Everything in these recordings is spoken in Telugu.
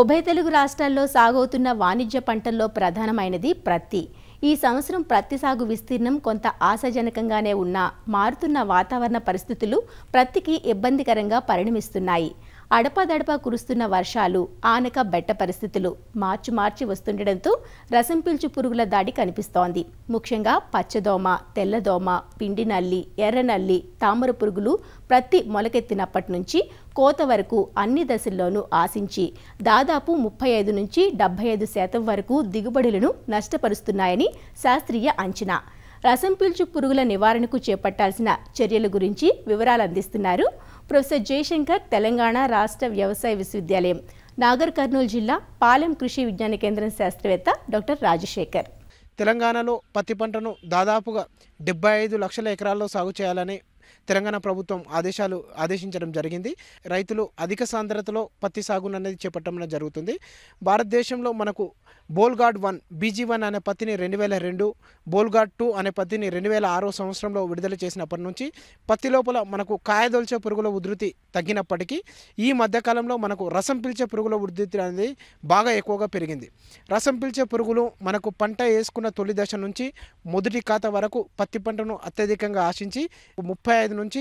ఉభయ తెలుగు రాష్ట్రాల్లో సాగవుతున్న వాణిజ్య పంటల్లో ప్రధానమైనది ప్రత్తి ఈ సంవత్సరం ప్రత్తి సాగు విస్తీర్ణం కొంత ఆశాజనకంగానే ఉన్నా మారుతున్న వాతావరణ పరిస్థితులు ప్రత్తికి ఇబ్బందికరంగా పరిణమిస్తున్నాయి అడపాదడపా కురుస్తున్న వర్షాలు ఆనక బెట్ట పరిస్థితులు మార్చి మార్చి వస్తుండటంతో రసం పీల్చు పురుగుల దాడి కనిపిస్తోంది ముఖ్యంగా పచ్చదోమ తెల్లదోమ పిండి నల్లి ఎర్ర నల్లి తామర పురుగులు ప్రతి మొలకెత్తినప్పటి నుంచి కోత వరకు అన్ని దశల్లోనూ ఆశించి దాదాపు ముప్పై ఐదు నుంచి డెబ్బై ఐదు శాతం వరకు దిగుబడులను నష్టపరుస్తున్నాయని శాస్త్రీయ అంచనా రసం పీల్చు పురుగుల నివారణకు చేపట్టాల్సిన చర్యల గురించి వివరాలు అందిస్తున్నారు ప్రొఫెసర్ జయశంకర్ తెలంగాణ రాష్ట్ర వ్యవసాయ విశ్వవిద్యాలయం నాగర్ కర్నూలు జిల్లా పాలెం కృషి విజ్ఞాన కేంద్రం శాస్త్రవేత్త డాక్టర్ రాజశేఖర్ తెలంగాణలో పత్తి పంటను దాదాపుగా డెబ్బై ఐదు లక్షల ఎకరాల్లో సాగు చేయాలని తెలంగాణ ప్రభుత్వం ఆదేశాలు ఆదేశించడం జరిగింది రైతులు అధిక సాంద్రతలో పత్తి సాగును అనేది చేపట్టడం జరుగుతుంది భారతదేశంలో మనకు బోల్గాడ్ వన్ బీజీ వన్ అనే పత్తిని రెండు వేల రెండు బోల్గాడ్ టూ అనే పత్తిని రెండు వేల ఆరో సంవత్సరంలో విడుదల చేసినప్పటి నుంచి పత్తి లోపల మనకు కాయదొల్చే పురుగుల ఉధృతి తగ్గినప్పటికీ ఈ మధ్యకాలంలో మనకు రసం పిలిచే పురుగుల ఉధృతి అనేది బాగా ఎక్కువగా పెరిగింది రసం పిలిచే పురుగులు మనకు పంట వేసుకున్న తొలి దశ నుంచి మొదటి ఖాతా వరకు పత్తి పంటను అత్యధికంగా ఆశించి ముప్పై ఐదు నుంచి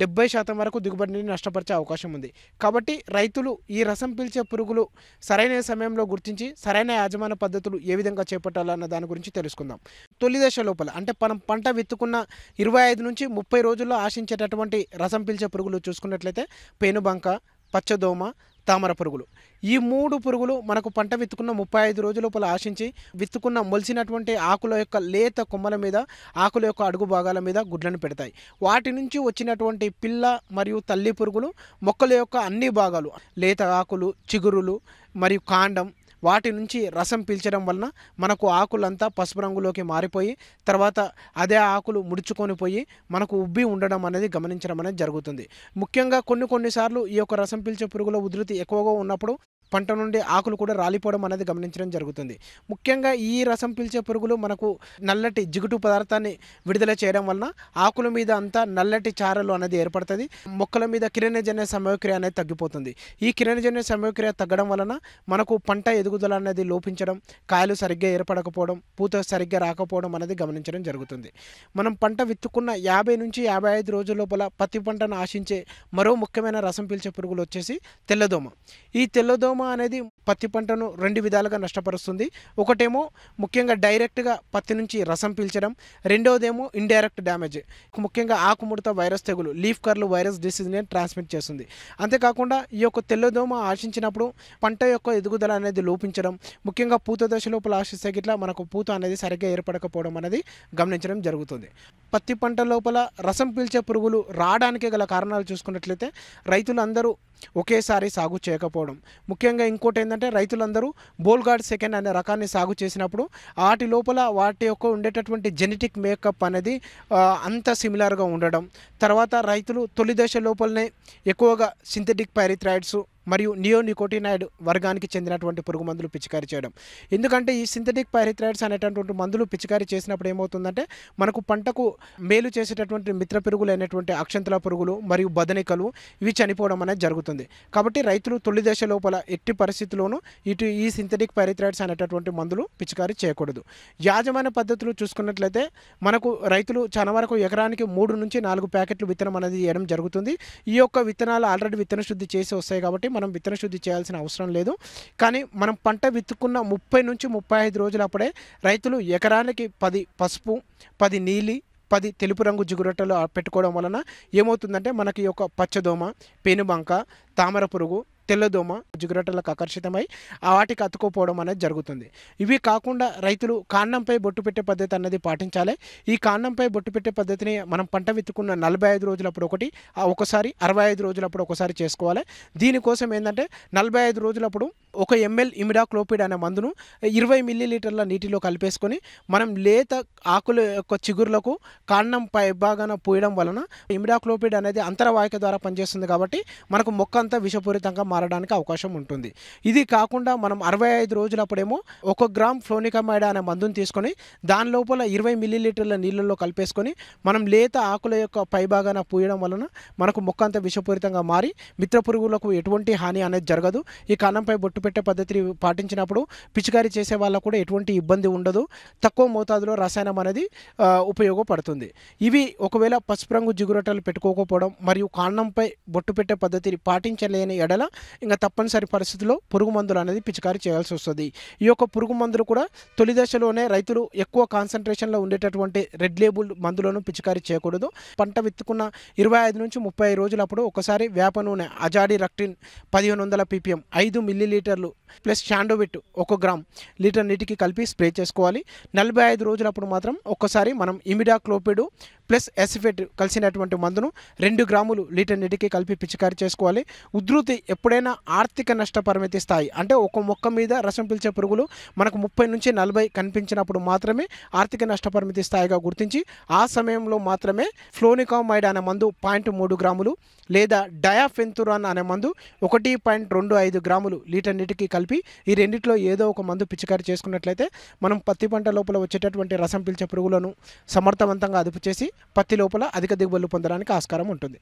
డెబ్బై శాతం వరకు దిగుబడిని నష్టపరిచే అవకాశం ఉంది కాబట్టి రైతులు ఈ రసం పీల్చే పురుగులు సరైన సమయంలో గుర్తించి సరైన యాజమాన పద్ధతులు ఏ విధంగా చేపట్టాలన్న దాని గురించి తెలుసుకుందాం తొలి దశ లోపల అంటే మనం పంట విత్తుకున్న ఇరవై ఐదు నుంచి ముప్పై రోజుల్లో ఆశించేటటువంటి రసం పీల్చే పురుగులు చూసుకున్నట్లయితే పేనుబంక పచ్చదోమ తామర పురుగులు ఈ మూడు పురుగులు మనకు పంట విత్తుకున్న ముప్పై ఐదు రోజుల లోపల ఆశించి విత్తుకున్న మొలిసినటువంటి ఆకుల యొక్క లేత కొమ్మల మీద ఆకుల యొక్క అడుగు భాగాల మీద గుడ్లను పెడతాయి వాటి నుంచి వచ్చినటువంటి పిల్ల మరియు తల్లి పురుగులు మొక్కల యొక్క అన్ని భాగాలు లేత ఆకులు చిగురులు మరియు కాండం వాటి నుంచి రసం పీల్చడం వలన మనకు ఆకులంతా పసుపు రంగులోకి మారిపోయి తర్వాత అదే ఆకులు ముడుచుకొని పోయి మనకు ఉబ్బి ఉండడం అనేది గమనించడం అనేది జరుగుతుంది ముఖ్యంగా కొన్ని కొన్నిసార్లు ఈ యొక్క రసం పీల్చే పురుగుల ఉధృతి ఎక్కువగా ఉన్నప్పుడు పంట నుండి ఆకులు కూడా రాలిపోవడం అనేది గమనించడం జరుగుతుంది ముఖ్యంగా ఈ రసం పీల్చే పురుగులు మనకు నల్లటి జిగుటు పదార్థాన్ని విడుదల చేయడం వలన ఆకుల మీద అంతా నల్లటి చారలు అనేది ఏర్పడుతుంది మొక్కల మీద కిరణజన్య సమయక్రియ అనేది తగ్గిపోతుంది ఈ కిరణజన్య సమయక్రియ తగ్గడం వలన మనకు పంట ఎదుగుదల అనేది లోపించడం కాయలు సరిగ్గా ఏర్పడకపోవడం పూత సరిగ్గా రాకపోవడం అనేది గమనించడం జరుగుతుంది మనం పంట విత్తుకున్న యాభై నుంచి యాభై ఐదు రోజుల లోపల పత్తి పంటను ఆశించే మరో ముఖ్యమైన రసం పీల్చే పురుగులు వచ్చేసి తెల్లదోమ ఈ తెల్లదోమ తేమ అనేది పత్తి పంటను రెండు విధాలుగా నష్టపరుస్తుంది ఒకటేమో ముఖ్యంగా డైరెక్ట్గా పత్తి నుంచి రసం పీల్చడం రెండవదేమో ఇండైరెక్ట్ డ్యామేజ్ ముఖ్యంగా ఆకుముడత వైరస్ తెగులు లీఫ్ కర్లు వైరస్ డిసీజ్ని ట్రాన్స్మిట్ చేస్తుంది అంతేకాకుండా ఈ యొక్క తెల్లదోమ ఆశించినప్పుడు పంట యొక్క ఎదుగుదల అనేది లోపించడం ముఖ్యంగా పూత దశ లోపల ఆశిస్తే గిట్లా మనకు పూత అనేది సరిగ్గా ఏర్పడకపోవడం అనేది గమనించడం జరుగుతుంది పత్తి పంట లోపల రసం పీల్చే పురుగులు రావడానికి గల కారణాలు చూసుకున్నట్లయితే రైతులందరూ ఒకేసారి సాగు చేయకపోవడం ముఖ్యంగా ఇంకోటి ఏంటంటే రైతులందరూ బోల్గాడ్ సెకండ్ అనే రకాన్ని సాగు చేసినప్పుడు వాటి లోపల వాటి యొక్క ఉండేటటువంటి జెనెటిక్ మేకప్ అనేది అంత సిమిలర్గా ఉండడం తర్వాత రైతులు తొలి దశ లోపలనే ఎక్కువగా సింథటిక్ పైరిథ్రాయిడ్స్ మరియు నియోనికోటినాయిడ్ వర్గానికి చెందినటువంటి పురుగు మందులు పిచికారీ చేయడం ఎందుకంటే ఈ సింథటిక్ పైరిథ్రాయిడ్స్ అనేటటువంటి మందులు పిచికారీ చేసినప్పుడు ఏమవుతుందంటే మనకు పంటకు మేలు చేసేటటువంటి మిత్ర పురుగులు అయినటువంటి అక్షంతల పురుగులు మరియు బదనికలు ఇవి చనిపోవడం అనేది జరుగుతుంది కాబట్టి రైతులు తొలి దశ లోపల ఎట్టి పరిస్థితుల్లోనూ ఇటు ఈ సింథటిక్ పైరిథ్రాయిడ్స్ అనేటటువంటి మందులు పిచికారీ చేయకూడదు యాజమాన్య పద్ధతులు చూసుకున్నట్లయితే మనకు రైతులు చాలా వరకు ఎకరానికి మూడు నుంచి నాలుగు ప్యాకెట్లు విత్తనం అనేది ఇవ్వడం జరుగుతుంది ఈ యొక్క విత్తనాలు ఆల్రెడీ విత్తన శుద్ధి చేసి వస్తాయి కాబట్టి మనం విత్తన శుద్ధి చేయాల్సిన అవసరం లేదు కానీ మనం పంట విత్తుకున్న ముప్పై నుంచి ముప్పై ఐదు రోజులప్పుడే రైతులు ఎకరానికి పది పసుపు పది నీలి పది తెలుపు రంగు జిగురొట్టలు పెట్టుకోవడం వలన ఏమవుతుందంటే మనకి ఒక పచ్చదోమ పెనుబంక తామర పురుగు తెల్లదోమ జిగురటలకు ఆకర్షితమై వాటికి అతుక్కుపోవడం అనేది జరుగుతుంది ఇవి కాకుండా రైతులు కాండంపై బొట్టు పెట్టే పద్ధతి అన్నది పాటించాలి ఈ కాండంపై బొట్టు పెట్టే పద్ధతిని మనం పంట విత్తుకున్న నలభై ఐదు రోజులప్పుడు ఒకటి ఒకసారి అరవై ఐదు రోజులప్పుడు ఒకసారి చేసుకోవాలి దీనికోసం ఏంటంటే నలభై ఐదు రోజులప్పుడు ఒక ఎంఎల్ ఇమిడాక్లోపిడ్ అనే మందును ఇరవై మిల్లీలీటర్ల నీటిలో కలిపేసుకొని మనం లేత ఆకుల యొక్క చిగురులకు కాండం పై భాగాన పూయడం వలన ఇమిడాక్లోపిడ్ అనేది అంతరవాహిక ద్వారా పనిచేస్తుంది కాబట్టి మనకు మొక్క అంతా విషపూరితంగా మారడానికి అవకాశం ఉంటుంది ఇది కాకుండా మనం అరవై ఐదు రోజులప్పుడేమో ఒక గ్రామ్ ఫ్లోనికమైడ అనే మందును తీసుకొని దాని లోపల ఇరవై మిల్లీలీటర్ల నీళ్ళల్లో కలిపేసుకొని మనం లేత ఆకుల యొక్క పైభాగాన పూయడం వలన మనకు మొక్క అంత విషపూరితంగా మారి మిత్ర పురుగులకు ఎటువంటి హాని అనేది జరగదు ఈ కన్నంపై బొట్టు పెట్టే పద్ధతిని పాటించినప్పుడు పిచికారీ చేసే వాళ్ళకు కూడా ఎటువంటి ఇబ్బంది ఉండదు తక్కువ మోతాదులో రసాయనం అనేది ఉపయోగపడుతుంది ఇవి ఒకవేళ పసుపు రంగు జిగురటలు పెట్టుకోకపోవడం మరియు కాండంపై బొట్టు పెట్టే పద్ధతిని పాటించలేని ఎడల ఇంకా తప్పనిసరి పరిస్థితిలో పురుగు మందులు అనేది పిచికారీ చేయాల్సి వస్తుంది ఈ యొక్క పురుగు మందులు కూడా తొలి దశలోనే రైతులు ఎక్కువ కాన్సన్ట్రేషన్లో ఉండేటటువంటి రెడ్ లేబుల్ మందులను పిచికారీ చేయకూడదు పంట విత్తుకున్న ఇరవై ఐదు నుంచి ముప్పై రోజులప్పుడు ఒకసారి వేప నూనె అజాడి రక్టిన్ పదిహేను వందల పీపీఎం ఐదు మిల్లీలీటర్లు ప్లస్ షాండోవిట్ ఒక గ్రామ్ లీటర్ నీటికి కలిపి స్ప్రే చేసుకోవాలి నలభై ఐదు రోజులప్పుడు మాత్రం ఒక్కసారి మనం క్లోపిడు ప్లస్ ఎసిఫెట్ కలిసినటువంటి మందును రెండు గ్రాములు లీటర్ నీటికి కలిపి పిచికారి చేసుకోవాలి ఉధృతి ఎప్పుడైనా ఆర్థిక నష్ట పరిమితి స్థాయి అంటే ఒక మొక్క మీద రసం పిలిచే పురుగులు మనకు ముప్పై నుంచి నలభై కనిపించినప్పుడు మాత్రమే ఆర్థిక నష్ట పరిమితి స్థాయిగా గుర్తించి ఆ సమయంలో మాత్రమే ఫ్లోనికామైడ్ అనే మందు పాయింట్ మూడు గ్రాములు లేదా డయాఫెంతురాన్ అనే మందు ఒకటి పాయింట్ రెండు ఐదు గ్రాములు లీటర్ నీటికి కలిపి ఈ రెండిట్లో ఏదో ఒక మందు పిచికారి చేసుకున్నట్లయితే మనం పత్తి పంట లోపల వచ్చేటటువంటి రసం పిలిచే పురుగులను సమర్థవంతంగా అదుపు చేసి పత్తి లోపల అధిక దిగుబడులు పొందడానికి ఆస్కారం ఉంటుంది